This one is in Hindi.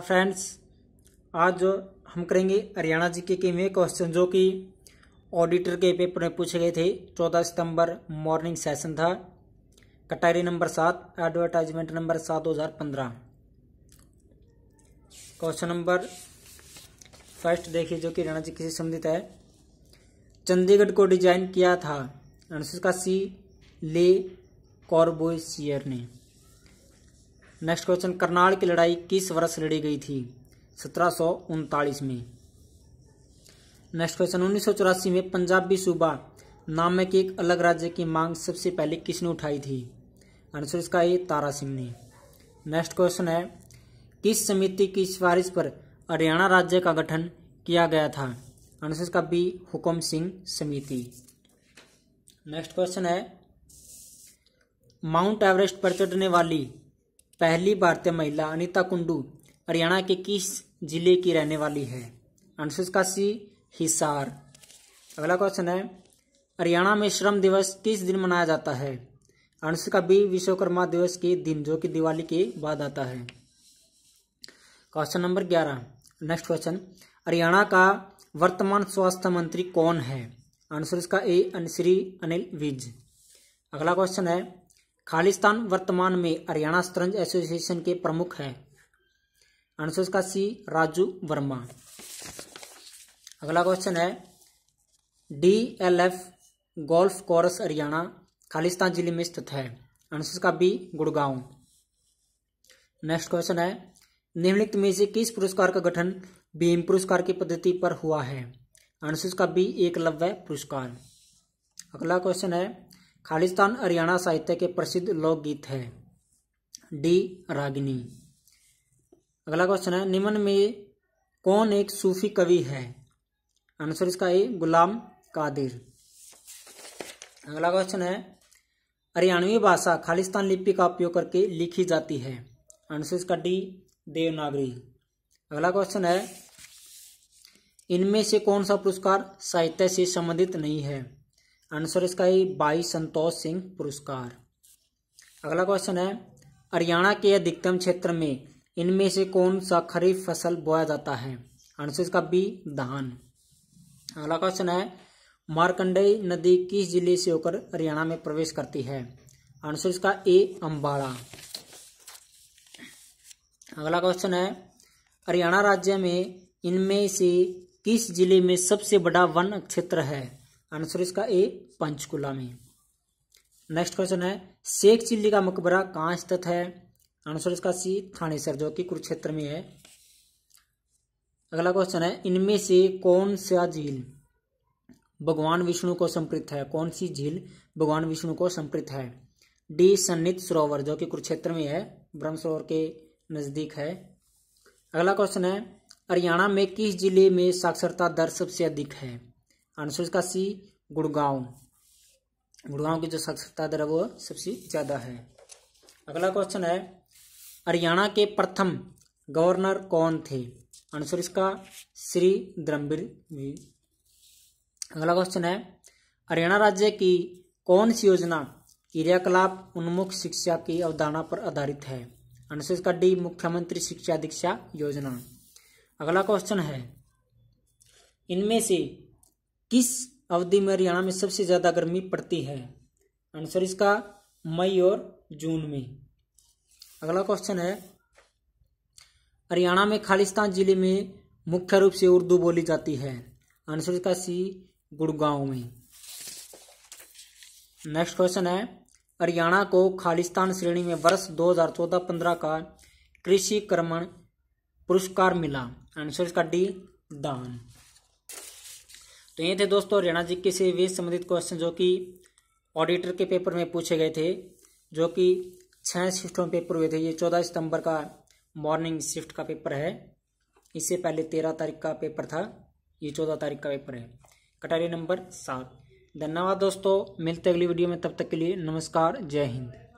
फ्रेंड्स हाँ, आज हम करेंगे हरियाणा जी के में क्वेश्चन जो कि ऑडिटर के पेपर में पूछे गए थे चौदह सितंबर मॉर्निंग सेशन था कटारी नंबर सात एडवर्टाइजमेंट नंबर सात दो हज़ार पंद्रह क्वेश्चन नंबर फर्स्ट देखिए जो कि हरियाणा जी के से संबंधित है चंडीगढ़ को डिजाइन किया था का सी ले कॉर्बोसियर ने नेक्स्ट क्वेश्चन करनाल की लड़ाई किस वर्ष लड़ी गई थी सत्रह में नेक्स्ट क्वेश्चन उन्नीस में पंजाबी सूबा नामक एक अलग राज्य की मांग सबसे पहले किसने उठाई थी आंसर इसका ये तारा सिंह ने नेक्स्ट क्वेश्चन है किस समिति की सिफारिश पर हरियाणा राज्य का गठन किया गया था आंसर इसका बी हुकम सिंह समिति नेक्स्ट क्वेश्चन है माउंट एवरेस्ट पर चढ़ने वाली पहली भारतीय महिला अनिता कुंडू हरियाणा के किस जिले की रहने वाली है आंसर का सी हिसार अगला क्वेश्चन है हरियाणा में श्रम दिवस किस दिन मनाया जाता है आंसर का बी विश्वकर्मा दिवस के दिन जो कि दिवाली के बाद आता है क्वेश्चन नंबर ग्यारह नेक्स्ट क्वेश्चन हरियाणा का वर्तमान स्वास्थ्य मंत्री कौन है आंसर इसका ए अनश्री अनिल विज अगला क्वेश्चन है खालिस्तान वर्तमान में हरियाणा शतरंज एसोसिएशन के प्रमुख हैं आंसर का सी राजू वर्मा अगला क्वेश्चन है D L F golf course Haryana Khalistan जिले में स्थित है आंसर का बी गुड़गांव नेक्स्ट क्वेश्चन है निम्नलिखित में से किस पुरस्कार का गठन भीम पुरस्कार की पद्धति पर हुआ है आंसर का बी एकलव्य पुरस्कार अगला क्वेश्चन है खालिस्तान हरियाणा साहित्य के प्रसिद्ध लोकगीत है डी रागिनी अगला क्वेश्चन है निम्न में कौन एक सूफी कवि है आंसर इसका ए गुलाम कादिर अगला क्वेश्चन है हरियाणवी भाषा खालिस्तान लिपि का उपयोग करके लिखी जाती है आंसर इसका डी देवनागरी अगला क्वेश्चन है इनमें से कौन सा पुरस्कार साहित्य से संबंधित नहीं है आंसर इसका है बाई संतोष सिंह पुरस्कार अगला क्वेश्चन है हरियाणा के अधिकतम क्षेत्र में इनमें से कौन सा खरीफ फसल बोया जाता है आंसर इसका बी धान अगला क्वेश्चन है मारकंडे नदी किस जिले से होकर हरियाणा में प्रवेश करती है आंसर इसका ए अम्बाड़ा अगला क्वेश्चन है हरियाणा राज्य में इनमें से किस जिले में सबसे बड़ा वन क्षेत्र है आंसर इसका ए पंचकुला में नेक्स्ट क्वेश्चन है शेख चिल्ली का मकबरा कहाँ स्थित है आंसर इसका सी थानेसर जो कि कुरुक्षेत्र में है अगला क्वेश्चन है इनमें से कौन सा झील भगवान विष्णु को समर्पित है कौन सी झील भगवान विष्णु को समर्पित है डी सन्नित सरोवर जो कि कुरुक्षेत्र में है ब्रह्म सरोवर के नज़दीक है अगला क्वेश्चन है हरियाणा में किस जिले में साक्षरता दर सबसे अधिक है आंसर इसका सी गुड़गांव गुड़गांव की जो साक्षरता दर है वो सबसे ज़्यादा है अगला क्वेश्चन है हरियाणा के प्रथम गवर्नर कौन थे आंसर इसका श्री द्रम्बिर जी अगला क्वेश्चन है हरियाणा राज्य की कौन सी योजना क्रियाकलाप उन्मुख शिक्षा की अवधारणा पर आधारित है आंसर इसका डी मुख्यमंत्री शिक्षा दीक्षा योजना अगला क्वेश्चन है इनमें से किस अवधि में हरियाणा में सबसे ज़्यादा गर्मी पड़ती है आंसर इसका मई और जून में अगला क्वेश्चन है हरियाणा में खालिस्तान जिले में मुख्य रूप से उर्दू बोली जाती है आंसर इसका सी गुड़गांव में नेक्स्ट क्वेश्चन है हरियाणा को खालिस्तान श्रेणी में वर्ष 2014-15 का कृषि कर्मण पुरस्कार मिला आंसर इसका डी दान तो ये थे दोस्तों रेणा जी के से वे संबंधित क्वेश्चन जो कि ऑडिटर के पेपर में पूछे गए थे जो कि छः शिफ्टों में पेपर हुए थे ये चौदह सितंबर का मॉर्निंग शिफ्ट का पेपर है इससे पहले तेरह तारीख का पेपर था ये चौदह तारीख का पेपर है कटारी नंबर सात धन्यवाद दोस्तों मिलते अगली वीडियो में तब तक के लिए नमस्कार जय हिंद